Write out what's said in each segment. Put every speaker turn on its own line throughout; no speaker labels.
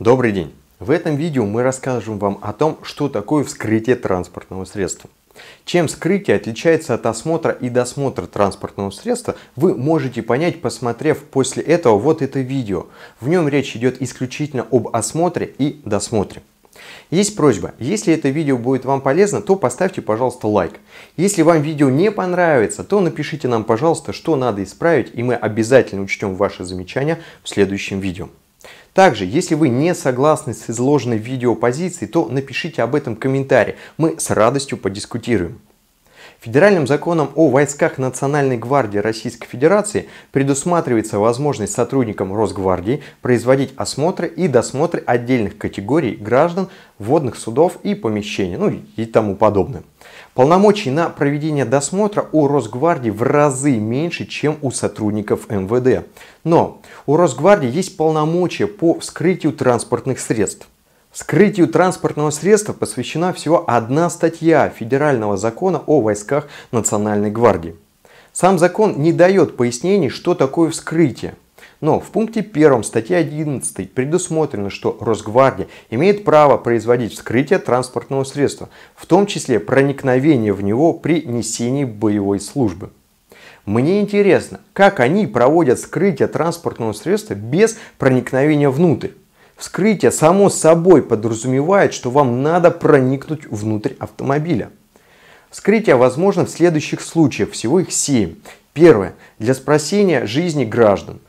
Добрый день! В этом видео мы расскажем вам о том, что такое вскрытие транспортного средства. Чем вскрытие отличается от осмотра и досмотра транспортного средства, вы можете понять, посмотрев после этого вот это видео. В нем речь идет исключительно об осмотре и досмотре. Есть просьба, если это видео будет вам полезно, то поставьте, пожалуйста, лайк. Если вам видео не понравится, то напишите нам, пожалуйста, что надо исправить, и мы обязательно учтем ваши замечания в следующем видео. Также, если вы не согласны с изложенной в видео позицией, то напишите об этом комментарий, Мы с радостью подискутируем. Федеральным законом о войсках Национальной гвардии Российской Федерации предусматривается возможность сотрудникам Росгвардии производить осмотры и досмотры отдельных категорий граждан, водных судов и помещений, ну и тому подобное. Полномочий на проведение досмотра у Росгвардии в разы меньше, чем у сотрудников МВД. Но у Росгвардии есть полномочия по вскрытию транспортных средств. Скрытию транспортного средства посвящена всего одна статья Федерального закона о войсках Национальной гвардии. Сам закон не дает пояснений, что такое вскрытие. Но в пункте 1 статьи 11 предусмотрено, что Росгвардия имеет право производить вскрытие транспортного средства, в том числе проникновение в него при несении боевой службы. Мне интересно, как они проводят скрытие транспортного средства без проникновения внутрь. Вскрытие само собой подразумевает, что вам надо проникнуть внутрь автомобиля. Вскрытие возможно в следующих случаях, всего их 7. Первое. Для спасения жизни граждан.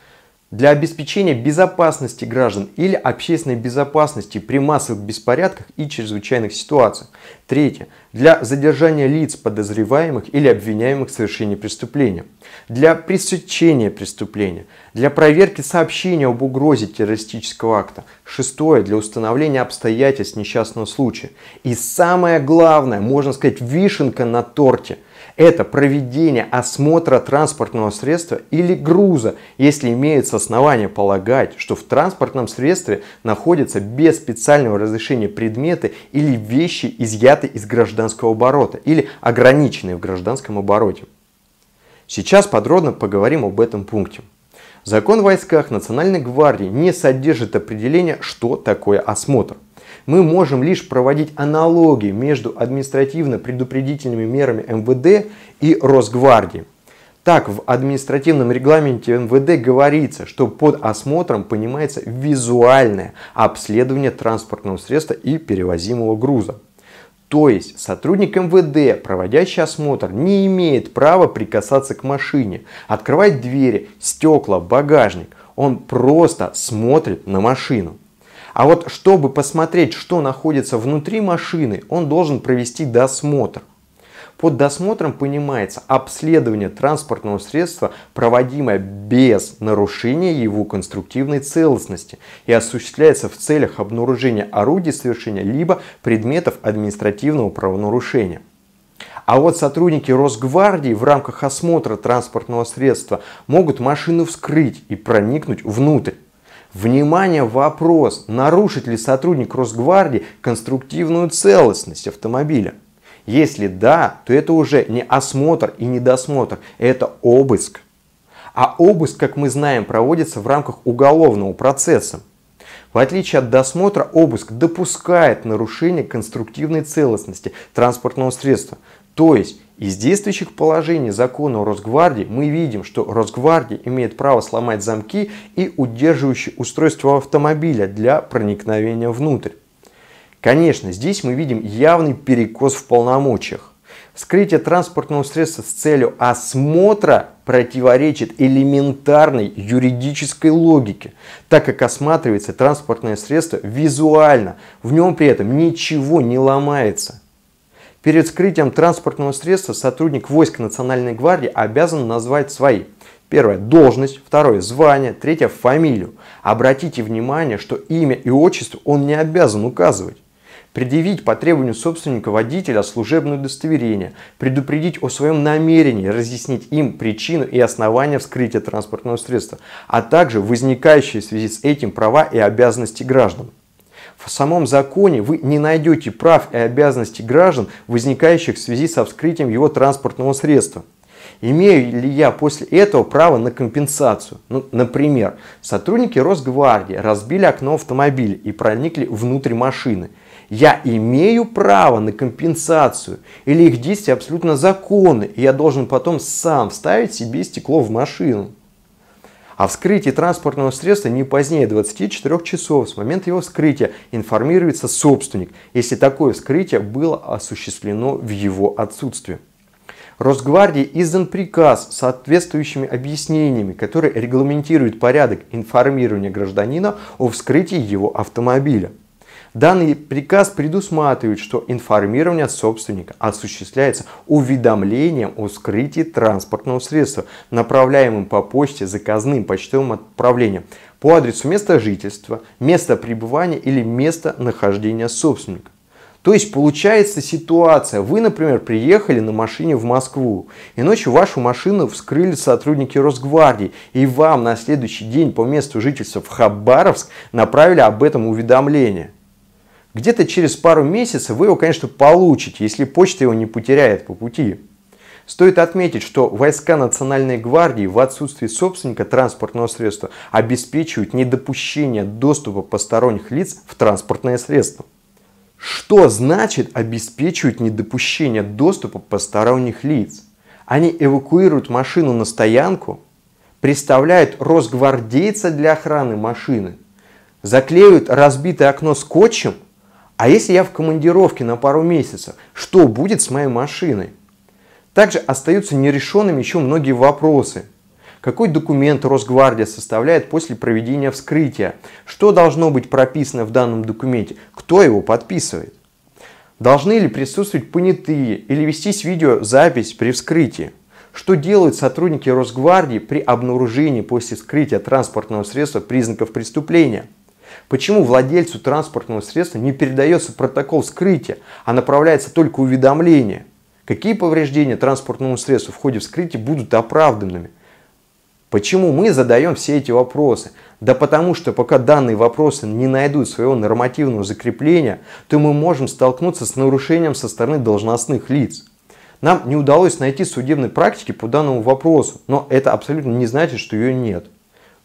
Для обеспечения безопасности граждан или общественной безопасности при массовых беспорядках и чрезвычайных ситуациях. Третье. Для задержания лиц, подозреваемых или обвиняемых в совершении преступления. Для пресечения преступления. Для проверки сообщения об угрозе террористического акта. Шестое. Для установления обстоятельств несчастного случая. И самое главное, можно сказать, вишенка на торте – это проведение осмотра транспортного средства или груза, если имеется основание полагать, что в транспортном средстве находятся без специального разрешения предметы или вещи, изъяты из гражданского оборота или ограниченные в гражданском обороте. Сейчас подробно поговорим об этом пункте. Закон о войсках Национальной гвардии не содержит определения, что такое осмотр – мы можем лишь проводить аналогии между административно-предупредительными мерами МВД и Росгвардии. Так, в административном регламенте МВД говорится, что под осмотром понимается визуальное обследование транспортного средства и перевозимого груза. То есть сотрудник МВД, проводящий осмотр, не имеет права прикасаться к машине, открывать двери, стекла, багажник. Он просто смотрит на машину. А вот чтобы посмотреть, что находится внутри машины, он должен провести досмотр. Под досмотром понимается обследование транспортного средства, проводимое без нарушения его конструктивной целостности и осуществляется в целях обнаружения орудий совершения либо предметов административного правонарушения. А вот сотрудники Росгвардии в рамках осмотра транспортного средства могут машину вскрыть и проникнуть внутрь. Внимание, вопрос, нарушит ли сотрудник Росгвардии конструктивную целостность автомобиля? Если да, то это уже не осмотр и не досмотр, это обыск. А обыск, как мы знаем, проводится в рамках уголовного процесса. В отличие от досмотра, обыск допускает нарушение конструктивной целостности транспортного средства. То есть из действующих положений закона о Росгвардии мы видим, что Росгвардия имеет право сломать замки и удерживающие устройство автомобиля для проникновения внутрь. Конечно, здесь мы видим явный перекос в полномочиях. Вскрытие транспортного средства с целью осмотра противоречит элементарной юридической логике, так как осматривается транспортное средство визуально, в нем при этом ничего не ломается. Перед скрытием транспортного средства сотрудник войск Национальной гвардии обязан назвать свои. Первое – должность, второе – звание, третье – фамилию. Обратите внимание, что имя и отчество он не обязан указывать предъявить по требованию собственника водителя служебное удостоверение, предупредить о своем намерении разъяснить им причину и основания вскрытия транспортного средства, а также возникающие в связи с этим права и обязанности граждан. В самом законе вы не найдете прав и обязанностей граждан, возникающих в связи со вскрытием его транспортного средства. Имею ли я после этого право на компенсацию? Ну, например, сотрудники Росгвардии разбили окно автомобиля и проникли внутрь машины. Я имею право на компенсацию или их действия абсолютно законны, и я должен потом сам вставить себе стекло в машину. А вскрытие транспортного средства не позднее 24 часов с момента его вскрытия информируется собственник, если такое вскрытие было осуществлено в его отсутствии. Росгвардии издан приказ с соответствующими объяснениями, который регламентирует порядок информирования гражданина о вскрытии его автомобиля. Данный приказ предусматривает, что информирование собственника осуществляется уведомлением о скрытии транспортного средства, направляемым по почте заказным почтовым отправлением по адресу места жительства, места пребывания или места нахождения собственника. То есть получается ситуация, вы, например, приехали на машине в Москву, и ночью вашу машину вскрыли сотрудники Росгвардии, и вам на следующий день по месту жительства в Хабаровск направили об этом уведомление – где-то через пару месяцев вы его, конечно, получите, если почта его не потеряет по пути. Стоит отметить, что войска Национальной гвардии в отсутствие собственника транспортного средства обеспечивают недопущение доступа посторонних лиц в транспортное средство. Что значит обеспечивают недопущение доступа посторонних лиц? Они эвакуируют машину на стоянку, представляют росгвардейца для охраны машины, заклеивают разбитое окно скотчем – а если я в командировке на пару месяцев, что будет с моей машиной? Также остаются нерешенными еще многие вопросы. Какой документ Росгвардия составляет после проведения вскрытия? Что должно быть прописано в данном документе? Кто его подписывает? Должны ли присутствовать понятые или вестись видеозапись при вскрытии? Что делают сотрудники Росгвардии при обнаружении после вскрытия транспортного средства признаков преступления? Почему владельцу транспортного средства не передается протокол вскрытия, а направляется только уведомление? Какие повреждения транспортному средству в ходе вскрытия будут оправданными? Почему мы задаем все эти вопросы? Да потому что пока данные вопросы не найдут своего нормативного закрепления, то мы можем столкнуться с нарушением со стороны должностных лиц. Нам не удалось найти судебной практики по данному вопросу, но это абсолютно не значит, что ее нет.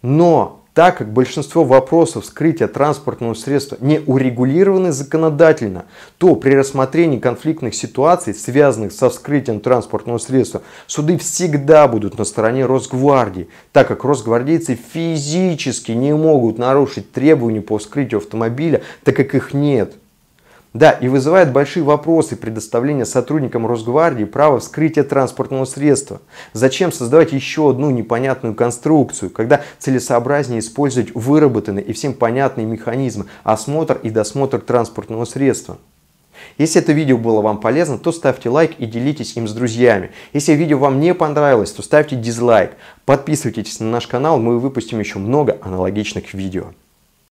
Но так как большинство вопросов скрытия транспортного средства не урегулированы законодательно, то при рассмотрении конфликтных ситуаций, связанных со вскрытием транспортного средства, суды всегда будут на стороне Росгвардии, так как росгвардейцы физически не могут нарушить требования по вскрытию автомобиля, так как их нет. Да, и вызывает большие вопросы предоставление сотрудникам Росгвардии права вскрытия транспортного средства. Зачем создавать еще одну непонятную конструкцию, когда целесообразнее использовать выработанные и всем понятные механизмы осмотр и досмотр транспортного средства? Если это видео было вам полезно, то ставьте лайк и делитесь им с друзьями. Если видео вам не понравилось, то ставьте дизлайк. Подписывайтесь на наш канал, мы выпустим еще много аналогичных видео.